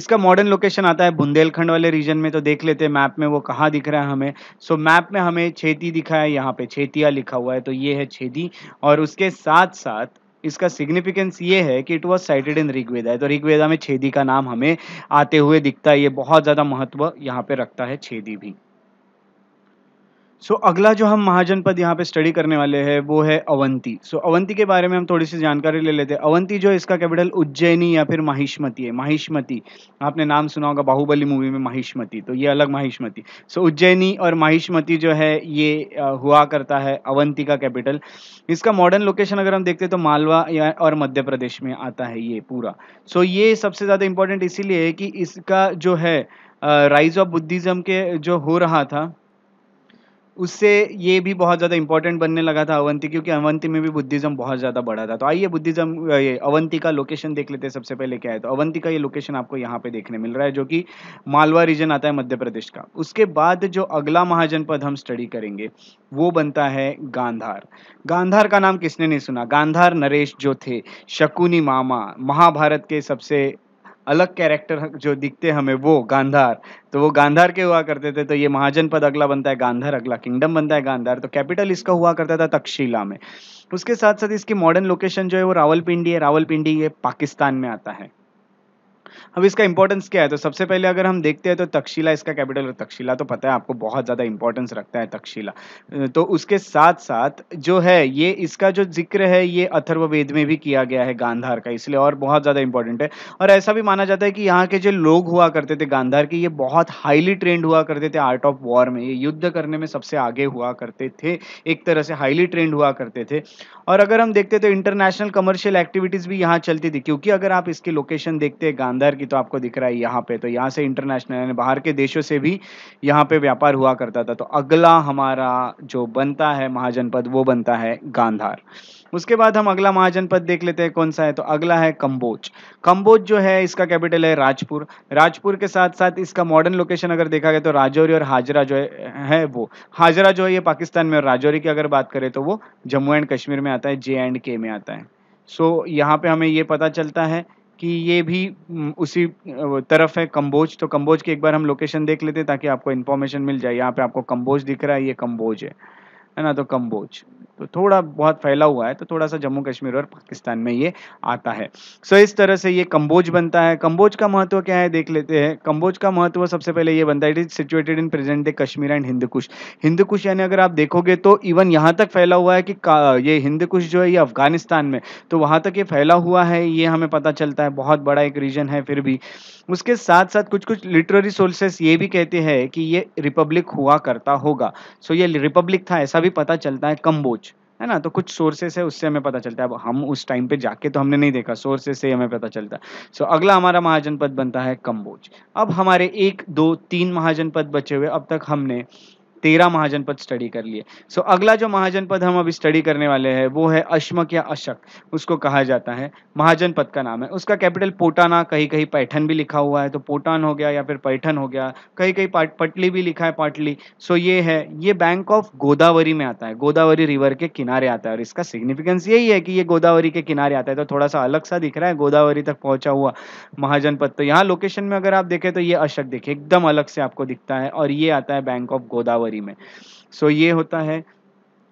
इसका मॉडर्न लोकेशन आता है बुंदेलखंड वाले रीजन में तो देख लेते हैं मैप में वो कहाँ दिख रहा है हमें सो so, मैप में हमें छेती दिखा है यहाँ पे छेतिया लिखा हुआ है तो ये है छेदी और उसके साथ साथ इसका सिग्निफिकेंस ये है कि it was cited in Rigveda तो ऋग्वेदा में छेदी का नाम हमें आते हुए दिखता है ये बहुत ज़्यादा महत्व यहाँ पे रखता है छेदी भी सो so, अगला जो हम महाजनपद यहाँ पे स्टडी करने वाले हैं वो है अवंती सो so, अवंती के बारे में हम थोड़ी सी जानकारी ले लेते हैं अवंती जो इसका कैपिटल उज्जैनी या फिर महिष्मती है महिष्मती आपने नाम सुना होगा बाहुबली मूवी में महिष्मती तो ये अलग महिष्मती सो so, उज्जैनी और महिष्मती जो है ये हुआ करता है अवंती का कैपिटल इसका मॉडर्न लोकेशन अगर हम देखते हैं तो मालवा या और मध्य प्रदेश में आता है ये पूरा सो so, ये सबसे ज़्यादा इंपॉर्टेंट इसीलिए है कि इसका जो है राइज ऑफ बुद्धिज़्म के जो हो रहा था उससे ये भी बहुत ज़्यादा इंपॉर्टेंट बनने लगा था अवंती क्योंकि अवंती में भी बुद्धिज्म बहुत ज़्यादा बढ़ा था तो आइए बुद्धिज्म ये अवंती का लोकेशन देख लेते हैं सबसे पहले क्या है तो अवंती का ये लोकेशन आपको यहाँ पे देखने मिल रहा है जो कि मालवा रीजन आता है मध्य प्रदेश का उसके बाद जो अगला महाजनपद हम स्टडी करेंगे वो बनता है गांधार गांधार का नाम किसने नहीं सुना गांधार नरेश जो थे शकुनी मामा महाभारत के सबसे अलग कैरेक्टर जो दिखते हमें वो गांधार तो वो गांधार के हुआ करते थे तो ये महाजनपद अगला बनता है गांधार अगला किंगडम बनता है गांधार तो कैपिटल इसका हुआ करता था तक्षशिला में उसके साथ साथ इसकी मॉडर्न लोकेशन जो है वो रावलपिंडी है रावलपिंडी ये पाकिस्तान में आता है अब इसका इंपॉर्टेंस क्या है तो सबसे पहले अगर हम देखते हैं तो तक्षशिला इसका कैपिटल और तक्षशिला तो पता है आपको बहुत ज़्यादा इंपॉर्टेंस रखता है तक्षशिला तो उसके साथ साथ जो है ये इसका जो जिक्र है ये अथर्ववेद में भी किया गया है गांधार का इसलिए और बहुत ज़्यादा इंपॉर्टेंट है और ऐसा भी माना जाता है कि यहाँ के जो लोग हुआ करते थे गांधार के ये बहुत हाईली ट्रेंड हुआ करते थे आर्ट ऑफ वॉर में ये युद्ध करने में सबसे आगे हुआ करते थे एक तरह से हाईली ट्रेंड हुआ करते थे और अगर हम देखते तो इंटरनेशनल कमर्शियल एक्टिविटीज़ भी यहाँ चलती थी क्योंकि अगर आप इसकी लोकेशन देखते हैं गांधार की तो आपको दिख रहा है यहाँ पे तो यहाँ से इंटरनेशनल यानी बाहर के देशों से भी यहाँ पे व्यापार हुआ करता था तो अगला हमारा जो बनता है महाजनपद वो बनता है गांधार उसके बाद हम अगला महाजनपद देख लेते हैं कौन सा है तो अगला है कम्बोज कम्बोज जो है इसका कैपिटल है राजपुर राजपुर के साथ साथ इसका मॉडर्न लोकेशन अगर देखा गया तो राजौरी और हाजरा जो है वो हाजरा जो है ये पाकिस्तान में और राजौरी की अगर बात करें तो वो जम्मू एंड कश्मीर में आता है जे एंड के में आता है सो so, यहाँ पे हमें ये पता चलता है कि ये भी उसी तरफ है कम्बोज तो कम्बोज की एक बार हम लोकेशन देख लेते हैं ताकि आपको इन्फॉर्मेशन मिल जाए यहाँ पे आपको कम्बोज दिख रहा है ये कम्बोज है है ना तो कम्बोज तो थोड़ा बहुत फैला हुआ है तो थोड़ा सा जम्मू कश्मीर और पाकिस्तान में ये आता है सो इस तरह से ये कम्बोज बनता है कम्बोज का महत्व क्या है देख लेते हैं कम्बोज का महत्व सबसे पहले ये बनता है it is situated in present day Kashmir and Hindu Kush Hindu Kush यानी अगर आप देखोगे तो इवन यहाँ तक फैला हुआ है कि ये हिंद कुश जो है ये अफगानिस्तान में तो वहाँ तक ये फैला हुआ है ये हमें पता चलता है बहुत बड़ा एक रीजन है फिर भी उसके साथ साथ कुछ कुछ लिटररी सोर्सेस ये भी कहते हैं कि ये रिपब्लिक हुआ करता होगा सो so, ये रिपब्लिक था ऐसा भी पता चलता है कम्बोज है ना तो कुछ सोर्सेस है उससे हमें पता चलता है अब हम उस टाइम पे जाके तो हमने नहीं देखा सोर्सेस से हमें पता चलता है सो अगला हमारा महाजनपद बनता है कम्बोज अब हमारे एक दो तीन महाजनपद बचे हुए अब तक हमने तेरह महाजनपद स्टडी कर लिए सो so, अगला जो महाजनपद हम अभी स्टडी करने वाले हैं वो है अश्मक या अशक उसको कहा जाता है महाजनपद का नाम है उसका कैपिटल पोटाना कहीं कहीं पैठन भी लिखा हुआ है तो पोटान हो गया या फिर पैठन हो गया कहीं कहीं पटली भी लिखा है पाटली सो so, ये है ये बैंक ऑफ गोदावरी में आता है गोदावरी रिवर के किनारे आता है और इसका सिग्निफिकेंस यही है कि ये गोदावरी के किनारे आता है तो थोड़ा सा अलग सा दिख रहा है गोदावरी तक पहुंचा हुआ महाजनपद तो यहाँ लोकेशन में अगर आप देखें तो ये अशक देखिए एकदम अलग से आपको दिखता है और ये आता है बैंक ऑफ गोदावरी जनवरी में सो so, ये होता है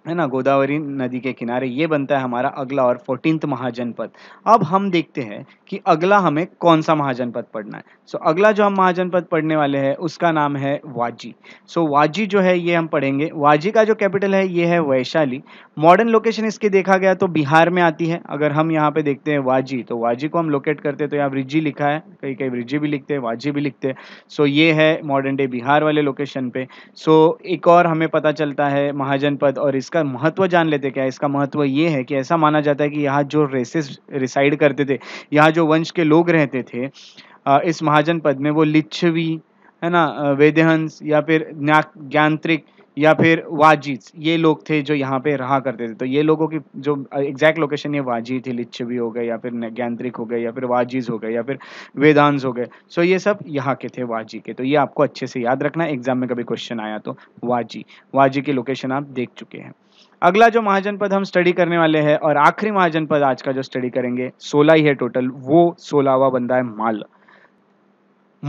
है ना गोदावरी नदी के किनारे ये बनता है हमारा अगला और फोर्टीन महाजनपद अब हम देखते हैं कि अगला हमें कौन सा महाजनपद पढ़ना है सो so, अगला जो हम महाजनपद पढ़ने वाले हैं उसका नाम है वाजी सो so, वाजी जो है ये हम पढ़ेंगे वाजी का जो कैपिटल है ये है वैशाली मॉडर्न लोकेशन इसके देखा गया तो बिहार में आती है अगर हम यहाँ पे देखते हैं वाजी तो वाजी को हम लोकेट करते हैं तो यहाँ ब्रिजी लिखा है कहीं कई ब्रिजी भी लिखते हैं वाजी भी लिखते हैं सो so, ये है मॉडर्न डे बिहार वाले लोकेशन पे सो एक और हमें पता चलता है महाजनपद और इस इसका महत्व जान लेते क्या इसका महत्व ये है कि ऐसा माना जाता है कि यहाँ जो रेसिस रिसाइड करते थे यहाँ जो वंश के लोग रहते थे इस महाजन पद में वो लिच्छवी है ना वेदहंस या फिर ज्ञात्रिक या फिर वाजिद ये लोग थे जो यहाँ पे रहा करते थे तो ये लोगों की जो एग्जैक्ट लोकेशन ये वाजिद थी लिच्छवी हो गए या फिर गैंत्रिक हो गए या फिर वाजिज हो गए या फिर वेदांश हो गए सो ये सब यहाँ के थे वाजी के तो ये आपको अच्छे से याद रखना एग्जाम में कभी क्वेश्चन आया तो वाजी वाजी की लोकेशन आप देख चुके हैं अगला जो महाजनपद हम स्टडी करने वाले हैं और आखिरी महाजनपद आज का जो स्टडी करेंगे सोलह ही है टोटल वो सोलहवा बंदा है माल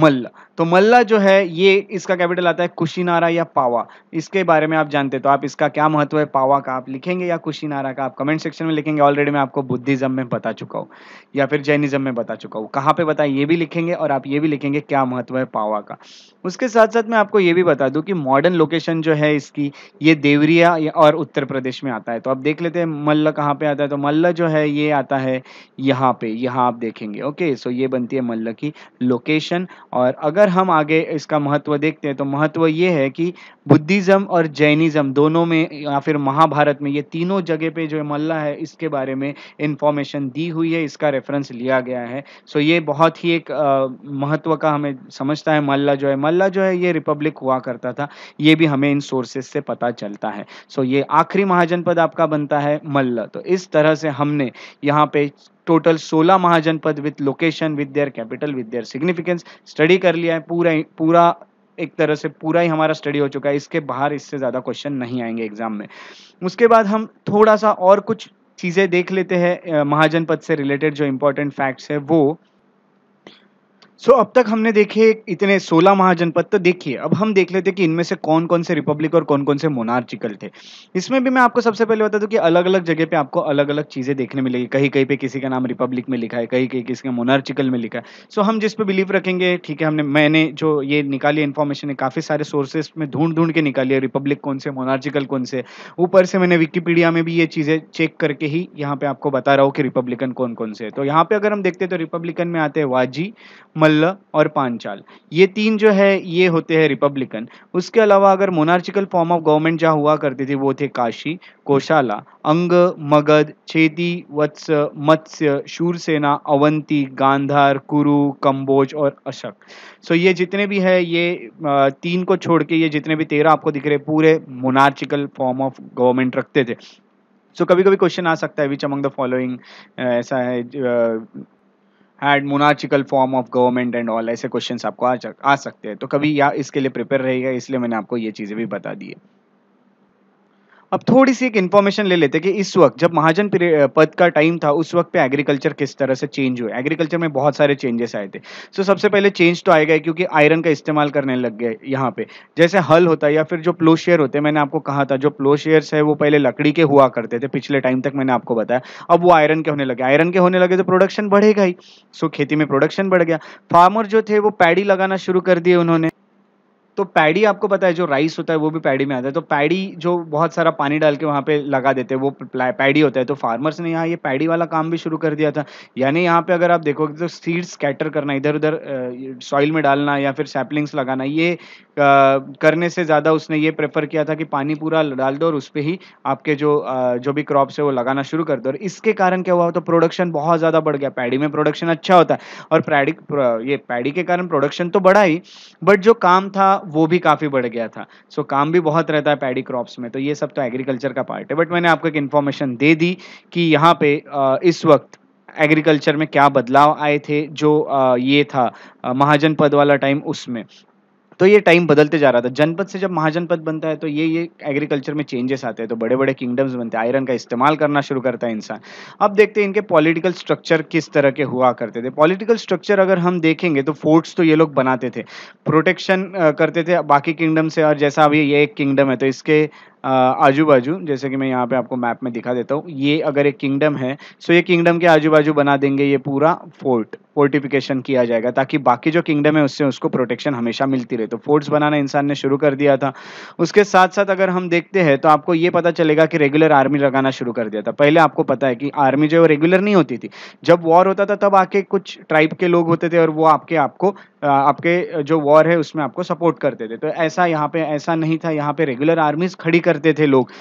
मल्ल तो मल्ला जो है ये इसका कैपिटल आता है कुशीनारा या पावा इसके बारे में आप जानते तो आप इसका क्या महत्व है पावा का आप लिखेंगे या कुशीनारा का आप कमेंट सेक्शन में लिखेंगे ऑलरेडी मैं आपको बुद्धिज्म में बता चुका हूँ या फिर जैनिज्म में बता चुका हूँ कहाँ पे बताया ये भी लिखेंगे और आप ये भी लिखेंगे क्या महत्व है पावा का उसके साथ साथ मैं आपको ये भी बता दूँ कि मॉडर्न लोकेशन जो है इसकी ये देवरिया और उत्तर प्रदेश में आता है तो आप देख लेते हैं मल्ल कहाँ पर आता है तो मल्ल जो है ये आता है यहाँ पे यहाँ आप देखेंगे ओके सो ये बनती है मल्ल की लोकेशन और अगर हम आगे इसका महत्व देखते हैं तो महत्व ये है कि बुद्धिज़्म और जैनिज़्म दोनों में या फिर महाभारत में ये तीनों जगह पे जो मल्ला है इसके बारे में इंफॉर्मेशन दी हुई है इसका रेफरेंस लिया गया है सो ये बहुत ही एक महत्व का हमें समझता है मल्ला जो है मल्ला जो है ये रिपब्लिक हुआ करता था ये भी हमें इन सोर्सेस से पता चलता है सो ये आखिरी महाजनपद आपका बनता है मल्ल तो इस तरह से हमने यहाँ पे total 16 mahajanapada with location with their capital with their significance study कर लिया है पूरा पूरा एक तरह से पूरा ही हमारा स्टडी हो चुका है इसके बाहर इससे ज़्यादा क्वेश्चन नहीं आएंगे एग्जाम में उसके बाद हम थोड़ा सा और कुछ चीज़ें देख लेते हैं महाजनपद से रिलेटेड जो इम्पोर्टेंट फैक्ट्स है वो सो so, अब तक हमने देखे इतने 16 महाजनपद तो देखिए अब हम देख लेते कि इनमें से कौन कौन से रिपब्लिक और कौन कौन से मोनार्चिकल थे इसमें भी मैं आपको सबसे पहले बता दूं कि अलग अलग जगह पे आपको अलग अलग चीज़ें देखने मिलेगी कहीं कहीं पे किसी का नाम रिपब्लिक में लिखा है कहीं कहीं किसी का मोनार्चिकल में लिखा है सो so, हम जिस पे बिलीव रखेंगे ठीक है हमने मैंने जो ये निकाली इन्फॉर्मेशन है काफ़ी सारे सोर्सेस में ढूंढ ढूंढ के निकाली है रिपब्लिक कौन से मोनार्चिकल कौन से ऊपर से मैंने विकीपीडिया में भी ये चीज़ें चेक करके ही यहाँ पे आपको बता रहा हूँ कि रिपब्लिकन कौन कौन से है तो यहाँ पे अगर हम देखते हैं तो रिपब्लिकन में आते हैं वाजी मल्ल और पांचाल ये तीन जो है ये होते हैं रिपब्लिकन उसके अलावा अगर मोनार्चिकल फॉर्म ऑफ गवर्नमेंट जहाँ हुआ करते थे वो थे काशी कोशाला अंग मगध छेदी वत्स मत्स्य शूरसेना अवंती गांधार कुरु कंबोज और अशक सो ये जितने भी है ये तीन को छोड़ के ये जितने भी तेरह आपको दिख रहे पूरे मोनार्चिकल फॉर्म ऑफ गवर्नमेंट रखते थे सो so, कभी कभी क्वेश्चन आ सकता है विच अमंग द फॉलोइंग ऐसा है had monarchical form of government and all ऐसे क्वेश्चन आपको आ, आ सकते हैं तो कभी या इसके लिए प्रिपेयर रहेगा इसलिए मैंने आपको ये चीज़ें भी बता दी है अब थोड़ी सी एक इन्फॉर्मेशन ले लेते कि इस वक्त जब महाजन पद का टाइम था उस वक्त पे एग्रीकल्चर किस तरह से चेंज हुए एग्रीकल्चर में बहुत सारे चेंजेस आए थे सो so, सबसे पहले चेंज तो आएगा क्योंकि आयरन का इस्तेमाल करने लग गए यहाँ पे जैसे हल होता है या फिर जो प्लो शेयर होते हैं मैंने आपको कहा था जो प्लो शेयर्स है वो पहले लकड़ी के हुआ करते थे पिछले टाइम तक मैंने आपको बताया अब वो आयरन के होने लगे आयरन के होने लगे तो प्रोडक्शन बढ़ेगा ही सो खेती में प्रोडक्शन बढ़ गया फार्मर जो थे वो पैडी लगाना शुरू कर दिए उन्होंने तो पैडी आपको पता है जो राइस होता है वो भी पैडी में आता है तो पैडी जो बहुत सारा पानी डाल के वहाँ पे लगा देते हैं वो पैडी होता है तो फार्मर्स ने यहाँ ये पैडी वाला काम भी शुरू कर दिया था यानी यहाँ पे अगर आप देखोगे तो सीड्स स्कैटर करना इधर उधर सॉइल में डालना या फिर सैपलिंग्स लगाना ये करने से ज़्यादा उसने ये प्रेफर किया था कि पानी पूरा डाल दो और उस पर ही आपके जो जो भी क्रॉप्स है वो लगाना शुरू कर दो और इसके कारण क्या हुआ तो प्रोडक्शन बहुत ज़्यादा बढ़ गया पैडी में प्रोडक्शन अच्छा होता है और पैडी ये पैडी के कारण प्रोडक्शन तो बढ़ा ही बट जो काम था वो भी काफ़ी बढ़ गया था सो so, काम भी बहुत रहता है पैडी क्रॉप्स में तो ये सब तो एग्रीकल्चर का पार्ट है बट मैंने आपको एक इन्फॉर्मेशन दे दी कि यहाँ पे इस वक्त एग्रीकल्चर में क्या बदलाव आए थे जो ये था महाजन पद वाला टाइम उसमें तो ये टाइम बदलते जा रहा था जनपद से जब महाजनपद बनता है तो ये ये एग्रीकल्चर में चेंजेस आते हैं तो बड़े बड़े किंगडम्स बनते हैं आयरन का इस्तेमाल करना शुरू करता है इंसान अब देखते हैं इनके पॉलिटिकल स्ट्रक्चर किस तरह के हुआ करते थे पॉलिटिकल स्ट्रक्चर अगर हम देखेंगे तो फोर्ट्स तो ये लोग बनाते थे प्रोटेक्शन करते थे बाकी किंगडम से और जैसा अभी ये एक किंगडम है तो इसके आजू बाजू जैसे कि मैं यहाँ पे आपको मैप में दिखा देता हूँ ये अगर एक किंगडम है सो तो ये किंगडम के आजू बाजू बना देंगे ये पूरा फोर्ट फोर्टिफिकेशन किया जाएगा ताकि बाकी जो किंगडम है उससे उसको प्रोटेक्शन हमेशा मिलती रहे तो फोर्ट्स बनाना इंसान ने शुरू कर दिया था उसके साथ साथ अगर हम देखते हैं तो आपको ये पता चलेगा कि रेगुलर आर्मी लगाना शुरू कर दिया था पहले आपको पता है कि आर्मी जो है वो रेगुलर नहीं होती थी जब वॉर होता था तब आके कुछ ट्राइब के लोग होते थे और वो आपके आपको आपके जो वॉर है उसमें आपको सपोर्ट करते थे तो ऐसा यहाँ पे ऐसा नहीं था यहाँ पे रेगुलर आर्मीज खड़ी करते थे लोग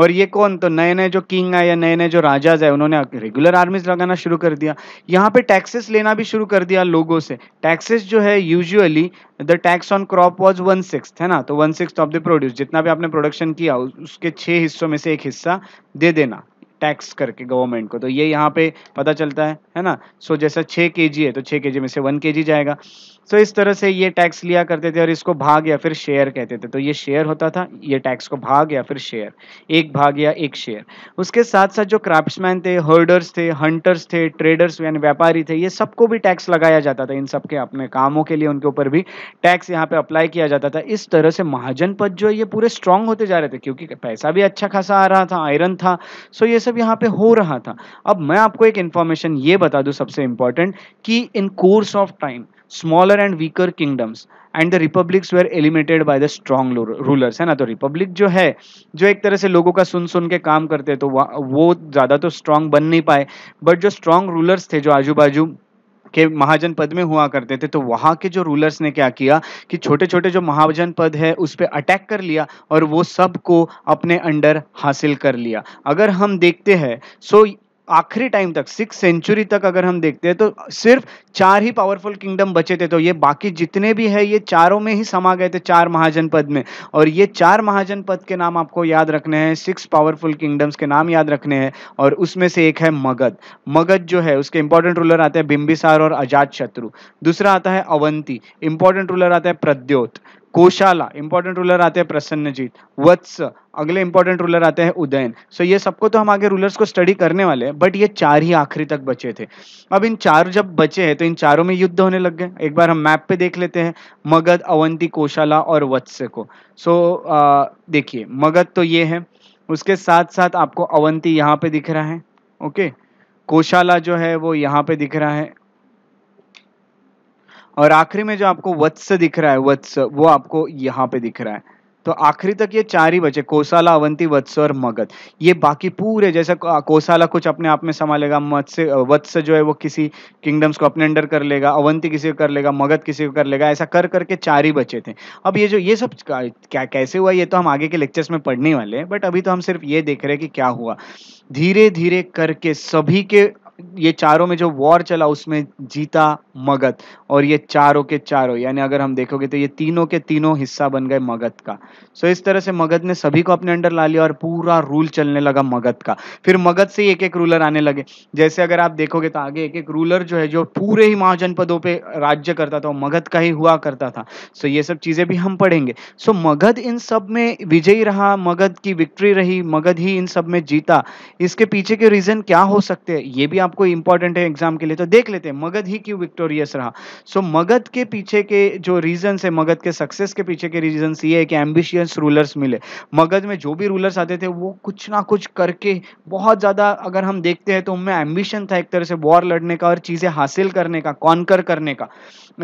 और ये कौन तो नए नए जो किंग आए या नए नए जो राजाज है उन्होंने रेगुलर आर्मीज लगाना शुरू कर दिया यहाँ पे टैक्सेस लेना भी शुरू कर दिया लोगों से टैक्सेस जो है usually the tax on crop was one six है ना तो one six of the produce जितना भी आपने प्रोडक्शन किया उसके छह हिस्सों में से एक हिस्सा दे देना टैक्स करके गवर्नमेंट को तो ये यहाँ पे पता चलता है है ना सो so, जैसा छः के जी है तो छः के जी में से वन के जी जाएगा सो इस तरह से ये टैक्स लिया करते थे और इसको भाग या फिर शेयर कहते थे तो ये शेयर होता था ये टैक्स को भाग या फिर शेयर एक भाग या एक शेयर उसके साथ साथ जो क्राफ्ट्समैन थे होर्डर्स थे हंटर्स थे ट्रेडर्स यानी व्यापारी थे ये सबको भी टैक्स लगाया जाता था इन सब के अपने कामों के लिए उनके ऊपर भी टैक्स यहाँ पे अप्लाई किया जाता था इस तरह से महाजन पद जो ये पूरे स्ट्रांग होते जा रहे थे क्योंकि पैसा भी अच्छा खासा आ रहा था आयरन था सो ये सब यहाँ पे हो रहा था अब मैं आपको एक इन्फॉर्मेशन ये बता दूँ सबसे इम्पोर्टेंट कि in course of time smaller and weaker kingdoms and the republics were eliminated by the strong rulers है ना तो रिपब्लिक जो है जो एक तरह से लोगों का सुन सुन के काम करते तो वो ज़्यादा तो स्ट्रांग बन नहीं पाए बट जो स्ट्रांग रूलर्स थे जो आजू बाजू के महाजन पद में हुआ करते थे तो वहाँ के जो रूलर्स ने क्या किया कि छोटे छोटे जो महाजन पद है उस पर अटैक कर लिया और वो सबको अपने अंडर हासिल कर लिया अगर हम देखते हैं सो आखिरी टाइम तक सिक्स सेंचुरी तक अगर हम देखते हैं तो सिर्फ चार ही पावरफुल किंगडम बचे थे तो ये बाकी जितने भी है ये चारों में ही समा गए थे चार महाजनपद में और ये चार महाजनपद के नाम आपको याद रखने हैं सिक्स पावरफुल किंगडम्स के नाम याद रखने हैं और उसमें से एक है मगध मगध जो है उसके इंपॉर्टेंट रूलर आते हैं बिम्बिसार और अजात शत्रु दूसरा आता है अवंती इंपॉर्टेंट रूलर आता है प्रद्योत कोशाला इंपॉर्टेंट रूलर आते हैं प्रसन्नजीत वत्स अगले इंपॉर्टेंट रूलर आते हैं उदयन सो so ये सबको तो हम आगे रूलर्स को स्टडी करने वाले हैं बट ये चार ही आखिरी तक बचे थे अब इन चार जब बचे हैं तो इन चारों में युद्ध होने लग गए एक बार हम मैप पे देख लेते हैं मगध अवंती कोशाला और वत्स्य को सो so, देखिए मगध तो ये है उसके साथ साथ आपको अवंती यहाँ पे दिख रहा है ओके कोशाला जो है वो यहाँ पे दिख रहा है और आखिरी में जो आपको वत्स दिख रहा है वत्स वो आपको यहाँ पे दिख रहा है तो आखिरी तक ये चार ही बचे कोसाला अवंती वत्स और मगध ये बाकी पूरे जैसे कोसाला कुछ अपने आप में संभालेगा मत्स्य वत्स जो है वो किसी किंगडम्स को अपने अंडर कर लेगा अवंती किसी को कर लेगा मगध किसी को कर लेगा ऐसा कर करके चार ही बचे थे अब ये जो ये सब क्या कैसे हुआ ये तो हम आगे के लेक्चर्स में पढ़ने वाले हैं बट अभी तो हम सिर्फ ये देख रहे हैं कि क्या हुआ धीरे धीरे करके सभी के ये चारों में जो वॉर चला उसमें जीता मगध और ये चारों के चारों यानी अगर हम देखोगे तो ये तीनों के तीनों हिस्सा बन गए मगध का सो so, इस तरह से मगध ने सभी को अपने अंडर ला लिया और पूरा रूल चलने लगा मगध का फिर मगध से एक एक रूलर आने लगे जैसे अगर आप देखोगे तो आगे एक एक रूलर जो है जो पूरे ही महाजनपदों पर राज्य करता था मगध का ही हुआ करता था सो so, ये सब चीजें भी हम पढ़ेंगे सो so, मगध इन सब में विजयी रहा मगध की विक्ट्री रही मगध ही इन सब में जीता इसके पीछे के रीजन क्या हो सकते हैं ये भी आपको इंपॉर्टेंट है एग्जाम के लिए तो देख लेते हैं मगध ही क्यों विक्टोरियस रहा सो so, मगध के पीछे के जो रीजन है मगध के सक्सेस के पीछे के रीजन ये है कि एम्बिशियस रूलर्स मिले मगध में जो भी रूलर्स आते थे वो कुछ ना कुछ करके बहुत ज़्यादा अगर हम देखते हैं तो उनमें एम्बिशन था एक तरह से वॉर लड़ने का और चीज़ें हासिल करने का कॉन्कर करने का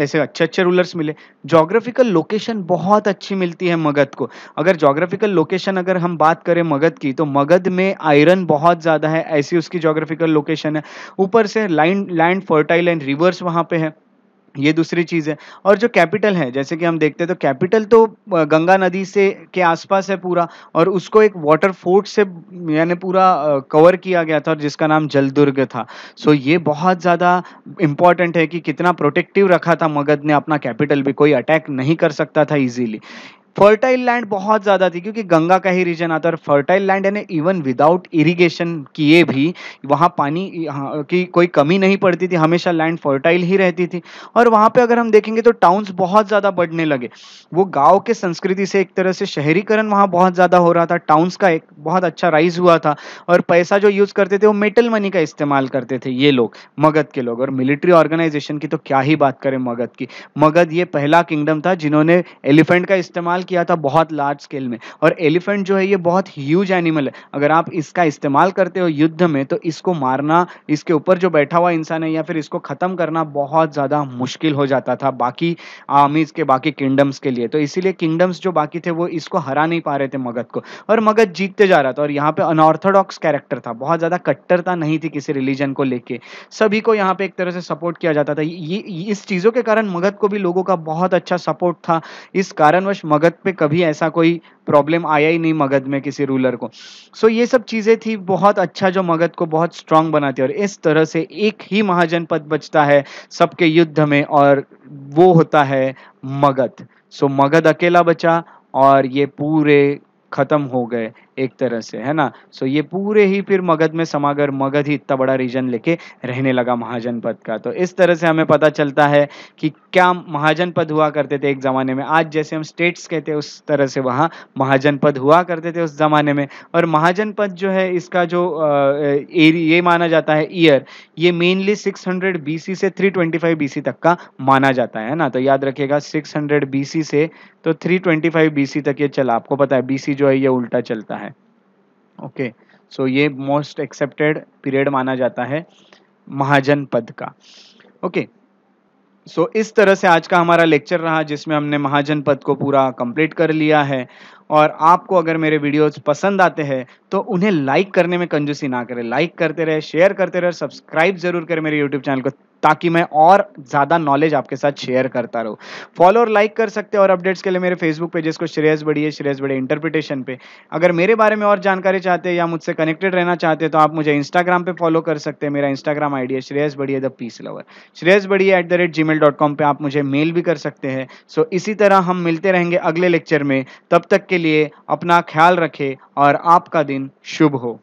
ऐसे अच्छे अच्छे रूलर्स मिले जोग्राफिकल लोकेशन बहुत अच्छी मिलती है मगध को अगर जोग्राफिकल लोकेशन अगर हम बात करें मगध की तो मगध में आयरन बहुत ज़्यादा है ऐसी उसकी जोग्राफिकल लोकेशन है ऊपर से line land fertile and rivers वहाँ पे है ये दूसरी चीज़ है और जो कैपिटल है जैसे कि हम देखते हैं तो कैपिटल तो गंगा नदी से के आसपास है पूरा और उसको एक वाटर फोर्ट से यानी पूरा कवर किया गया था और जिसका नाम जलदुर्ग था सो ये बहुत ज़्यादा इंपॉर्टेंट है कि कितना प्रोटेक्टिव रखा था मगध ने अपना कैपिटल भी कोई अटैक नहीं कर सकता था इजीली फर्टाइल लैंड बहुत ज्यादा थी क्योंकि गंगा का ही रीजन आता है और फर्टाइल लैंड यानी इवन विदाउट इरिगेशन किए भी वहाँ पानी हाँ, की कोई कमी नहीं पड़ती थी हमेशा लैंड फर्टाइल ही रहती थी और वहाँ पे अगर हम देखेंगे तो टाउन्स बहुत ज्यादा बढ़ने लगे वो गाँव के संस्कृति से एक तरह से शहरीकरण वहाँ बहुत ज्यादा हो रहा था टाउन्स का एक बहुत अच्छा राइज हुआ था और पैसा जो यूज करते थे वो मेटल मनी का इस्तेमाल करते थे ये लोग मगध के लोग और मिलिट्री ऑर्गेनाइजेशन की तो क्या ही बात करें मगध की मगध ये पहला किंगडम था जिन्होंने एलिफेंट का इस्तेमाल किया था बहुत लार्ज स्केल में और एलिफेंट जो है ये बहुत ह्यूज एनिमल है अगर आप इसका इस्तेमाल करते हो युद्ध में तो इसको मारना इसके ऊपर जो बैठा हुआ इंसान है या फिर इसको ख़त्म करना बहुत ज़्यादा मुश्किल हो जाता था बाकी आर्मीज़ के बाकी किंगडम्स के लिए तो इसीलिए किंगडम्स जो बाकी थे वो इसको हरा नहीं पा रहे थे मगध को और मगध जीतते जा रहा था और यहाँ पे अनऑर्थोडॉक्स कैरेक्टर था बहुत ज़्यादा कट्टरता नहीं थी किसी रिलीजन को लेके सभी को यहाँ पे एक तरह से सपोर्ट किया जाता था ये इस चीज़ों के कारण मगध को भी लोगों का बहुत अच्छा सपोर्ट था इस कारणवश मगध भारत पे कभी ऐसा कोई प्रॉब्लम आया ही नहीं मगध में किसी रूलर को सो so, ये सब चीज़ें थी बहुत अच्छा जो मगध को बहुत स्ट्रांग बनाती है और इस तरह से एक ही महाजनपद बचता है सबके युद्ध में और वो होता है मगध सो so, मगध अकेला बचा और ये पूरे ख़त्म हो गए एक तरह से है ना सो ये पूरे ही फिर मगध में समागर मगध ही इतना बड़ा रीजन लेके रहने लगा महाजनपद का तो इस तरह से हमें पता चलता है कि क्या महाजनपद हुआ करते थे एक ज़माने में आज जैसे हम स्टेट्स कहते हैं उस तरह से वहाँ महाजनपद हुआ करते थे उस ज़माने में और महाजनपद जो है इसका जो एरी ये माना जाता है ईयर ये मेनली 600 हंड्रेड से 325 ट्वेंटी तक का माना जाता है ना तो याद रखिएगा 600 हंड्रेड से तो 325 ट्वेंटी तक ये चला आपको पता है बी जो है ये उल्टा चलता है ओके सो ये मोस्ट एक्सेप्टेड पीरियड माना जाता है महाजन पद का ओके okay. सो so, इस तरह से आज का हमारा लेक्चर रहा जिसमें हमने महाजन पद को पूरा कंप्लीट कर लिया है और आपको अगर मेरे वीडियोस पसंद आते हैं तो उन्हें लाइक करने में कंजूसी ना करें लाइक करते रहे शेयर करते रहे सब्सक्राइब जरूर करें मेरे यूट्यूब चैनल को ताकि मैं और ज़्यादा नॉलेज आपके साथ शेयर करता रहूँ फॉलो और लाइक कर सकते हैं और अपडेट्स के लिए मेरे फेसबुक पेजेस को श्रेयस है श्रेयस बड़े इंटरप्रिटेशन पे अगर मेरे बारे में और जानकारी चाहते हैं या मुझसे कनेक्टेड रहना चाहते हैं तो आप मुझे इंस्टाग्राम पे फॉलो कर सकते हैं मेरा इंस्टाग्राम आई है श्रेयस बढ़िए द पीस लवर श्रेयस बड़ी at the rate Gmail dot com पर आप मुझे मेल भी कर सकते हैं सो इसी तरह हम मिलते रहेंगे अगले लेक्चर में तब तक के लिए अपना ख्याल रखें और आपका दिन शुभ हो